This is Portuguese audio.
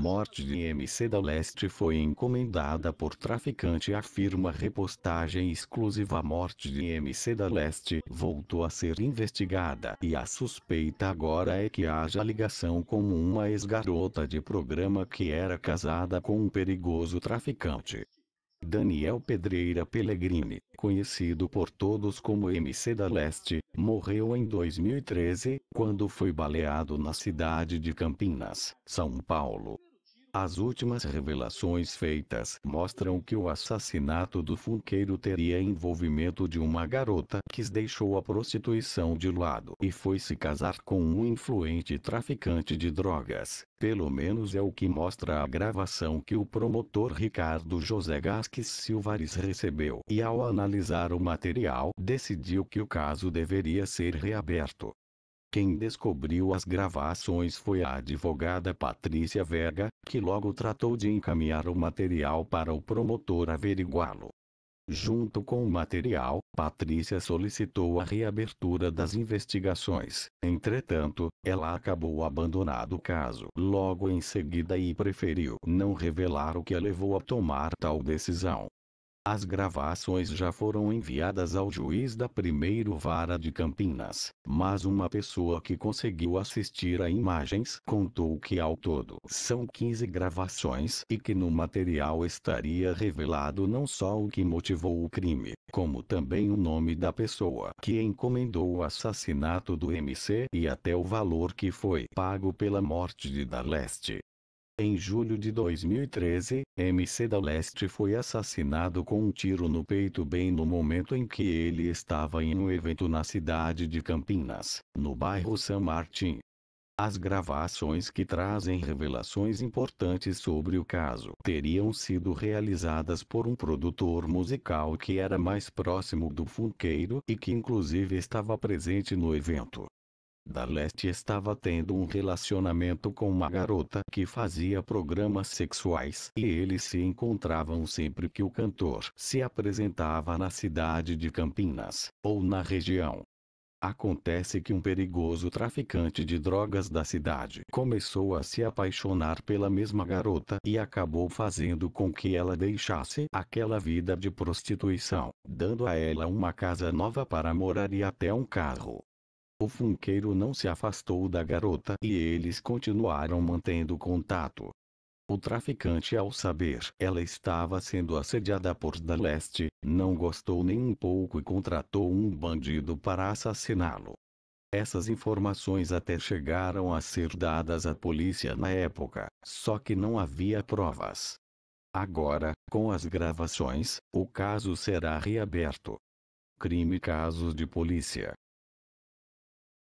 morte de MC da Leste foi encomendada por traficante afirma repostagem exclusiva A morte de MC da Leste voltou a ser investigada e a suspeita agora é que haja ligação com uma ex-garota de programa que era casada com um perigoso traficante. Daniel Pedreira Pellegrini, conhecido por todos como MC da Leste, morreu em 2013, quando foi baleado na cidade de Campinas, São Paulo. As últimas revelações feitas mostram que o assassinato do funkeiro teria envolvimento de uma garota que deixou a prostituição de lado e foi se casar com um influente traficante de drogas. Pelo menos é o que mostra a gravação que o promotor Ricardo José Gasques Silvares recebeu e ao analisar o material decidiu que o caso deveria ser reaberto. Quem descobriu as gravações foi a advogada Patrícia Verga, que logo tratou de encaminhar o material para o promotor averiguá-lo. Junto com o material, Patrícia solicitou a reabertura das investigações. Entretanto, ela acabou abandonando o caso logo em seguida e preferiu não revelar o que a levou a tomar tal decisão. As gravações já foram enviadas ao juiz da primeiro vara de Campinas, mas uma pessoa que conseguiu assistir a imagens contou que ao todo são 15 gravações e que no material estaria revelado não só o que motivou o crime, como também o nome da pessoa que encomendou o assassinato do MC e até o valor que foi pago pela morte de D'Aleste. Em julho de 2013, MC da Leste foi assassinado com um tiro no peito bem no momento em que ele estava em um evento na cidade de Campinas, no bairro San Martin. As gravações que trazem revelações importantes sobre o caso teriam sido realizadas por um produtor musical que era mais próximo do funkeiro e que inclusive estava presente no evento da Leste estava tendo um relacionamento com uma garota que fazia programas sexuais e eles se encontravam sempre que o cantor se apresentava na cidade de Campinas, ou na região. Acontece que um perigoso traficante de drogas da cidade começou a se apaixonar pela mesma garota e acabou fazendo com que ela deixasse aquela vida de prostituição, dando a ela uma casa nova para morar e até um carro. O funkeiro não se afastou da garota e eles continuaram mantendo contato. O traficante, ao saber ela estava sendo assediada por da leste, não gostou nem um pouco e contratou um bandido para assassiná-lo. Essas informações até chegaram a ser dadas à polícia na época, só que não havia provas. Agora, com as gravações, o caso será reaberto. Crime Casos de Polícia